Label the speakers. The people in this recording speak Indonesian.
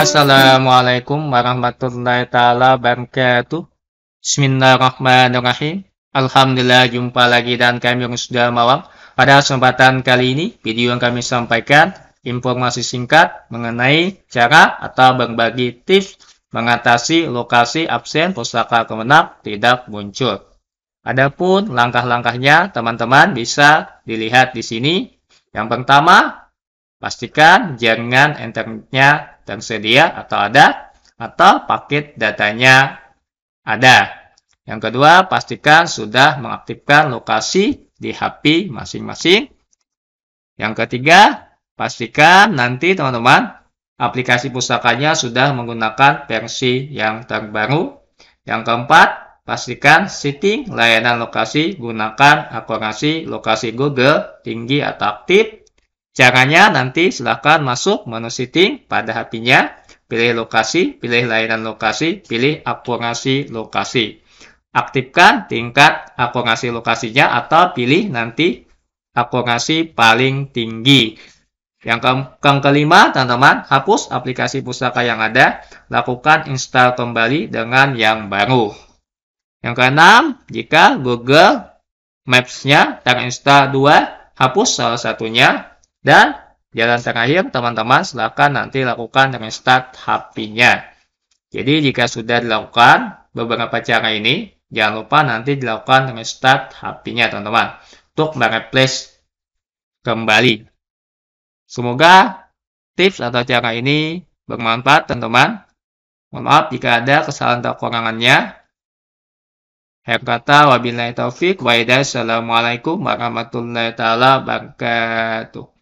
Speaker 1: Assalamualaikum warahmatullahi taala wabarakatuh. Bismillahirrahmanirrahim. Alhamdulillah jumpa lagi dan kami yang sudah malam. Pada kesempatan kali ini, video yang kami sampaikan informasi singkat mengenai cara atau berbagi tips mengatasi lokasi absen pusaka kemenak tidak muncul. Adapun langkah-langkahnya, teman-teman bisa dilihat di sini. Yang pertama, pastikan jaringan internetnya tersedia atau ada, atau paket datanya ada. Yang kedua, pastikan sudah mengaktifkan lokasi di HP masing-masing. Yang ketiga, pastikan nanti teman-teman aplikasi pustakanya sudah menggunakan versi yang terbaru. Yang keempat, pastikan setting layanan lokasi gunakan akurasi lokasi Google tinggi atau aktif. Caranya nanti silakan masuk menu setting pada HP-nya, pilih lokasi, pilih layanan lokasi, pilih akurasi lokasi. Aktifkan tingkat akurasi lokasinya atau pilih nanti akurasi paling tinggi. Yang, ke yang kelima, teman-teman, hapus aplikasi pustaka yang ada, lakukan install kembali dengan yang baru. Yang keenam, jika Google Maps-nya terinstall dua, hapus salah satunya, dan jalan terakhir, teman-teman silahkan nanti lakukan restart HP-nya. Jadi jika sudah dilakukan beberapa cara ini, jangan lupa nanti dilakukan restart HP-nya teman-teman untuk mereplace kembali. Semoga tips atau cara ini bermanfaat teman-teman. Mohon maaf jika ada kesalahan atau kekurangannya. Akhir kata, wabillahi taufiq, wa Assalamualaikum warahmatullahi wabarakatuh.